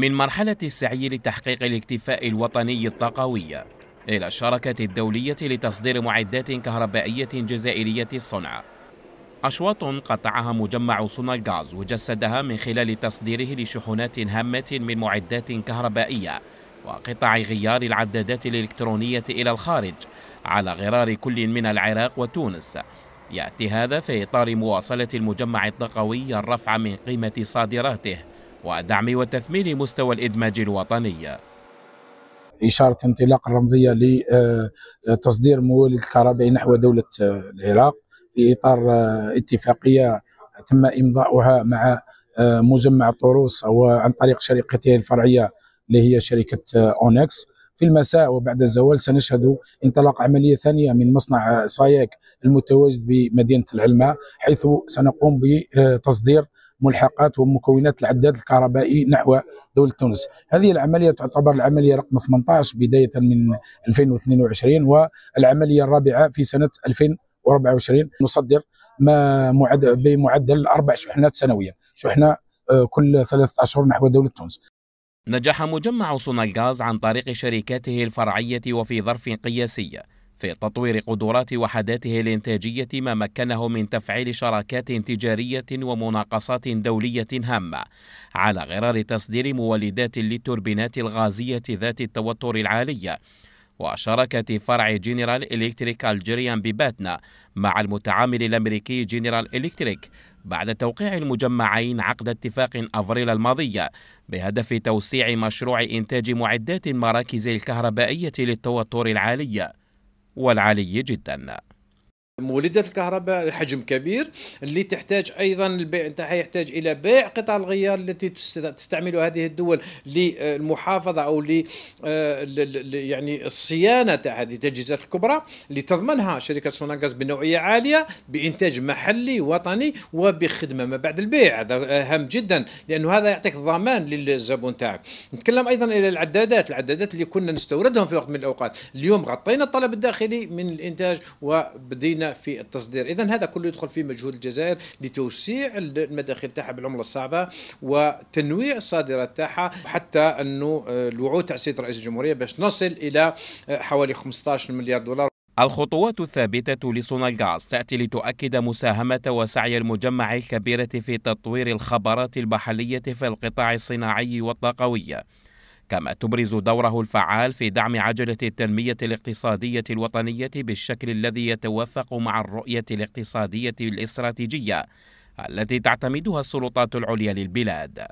من مرحلة السعي لتحقيق الاكتفاء الوطني الطاقوي إلى الشركة الدولية لتصدير معدات كهربائية جزائرية الصنع أشواط قطعها مجمع صنع الغاز وجسدها من خلال تصديره لشحنات هامة من معدات كهربائية وقطع غيار العدادات الإلكترونية إلى الخارج على غرار كل من العراق وتونس يأتي هذا في إطار مواصلة المجمع الطاقوي الرفع من قيمة صادراته ودعم وتثمين مستوى الإدماج الوطني إشارة انطلاق الرمزية لتصدير آه، موالد الكهرباء نحو دولة آه، العراق في إطار آه، اتفاقية تم إمضاؤها مع مجمع طروس وعن طريق شركته الفرعية اللي هي شركة أونكس في المساء وبعد الزوال سنشهد انطلاق عملية ثانية من مصنع سايك المتواجد بمدينة العلماء حيث سنقوم بتصدير ملحقات ومكونات العداد الكهربائي نحو دولة تونس هذه العملية تعتبر العملية رقم 18 بداية من 2022 والعملية الرابعة في سنة 2024 نصدر ما معد... بمعدل أربع شحنات سنويا شحنة آه، كل ثلاث أشهر نحو دولة تونس نجح مجمع صنع الغاز عن طريق شركاته الفرعية وفي ظرف قياسي في تطوير قدرات وحداته الإنتاجية ما مكنه من تفعيل شراكات تجارية ومناقصات دولية هامة على غرار تصدير مولدات للتوربينات الغازية ذات التوتر العالية وشركة فرع جنرال إلكتريك الجيريان بباتنا مع المتعامل الأمريكي جنرال إلكتريك بعد توقيع المجمعين عقد اتفاق أفريل الماضية بهدف توسيع مشروع إنتاج معدات المراكز الكهربائية للتوتر العالية والعالي جدا مولدات الكهرباء حجم كبير اللي تحتاج ايضا البيع نتاعها يحتاج الى بيع قطع الغيار التي تستعمل هذه الدول للمحافظه او آه، ل يعني الصيانه تاع هذه التجهيزات الكبرى اللي تضمنها شركه سوناغاز بنوعيه عاليه بانتاج محلي وطني وبخدمه ما بعد البيع هذا هام جدا لانه هذا يعطيك ضمان للزبون تاعك نتكلم ايضا الى العدادات العدادات اللي كنا نستوردهم في وقت من الاوقات اليوم غطينا الطلب الداخلي من الانتاج وبدينا في التصدير اذا هذا كله يدخل في مجهود الجزائر لتوسيع المداخل تاعها بالعمله الصعبه وتنويع الصادرات تاعها حتى انه آه، الوعود تاع السيد رئيس الجمهوريه باش نصل الى آه، حوالي 15 مليار دولار الخطوات الثابتة لصنع الغاز تأتي لتؤكد مساهمة وسعي المجمع الكبيرة في تطوير الخبرات المحلية في القطاع الصناعي والطاقوي كما تبرز دوره الفعال في دعم عجله التنميه الاقتصاديه الوطنيه بالشكل الذي يتوافق مع الرؤيه الاقتصاديه الاستراتيجيه التي تعتمدها السلطات العليا للبلاد